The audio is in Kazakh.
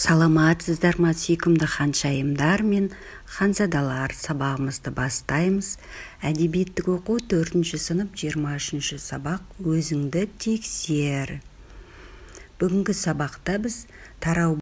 саламатсыздар ма сүйкімді ханшайымдар мен ханзадалар сабағымызды бастаймыз әдебиеттік оқу төртінші сынып жиырма үшінші сабақ өзіңді тексер бүгінгі сабақта біз тарау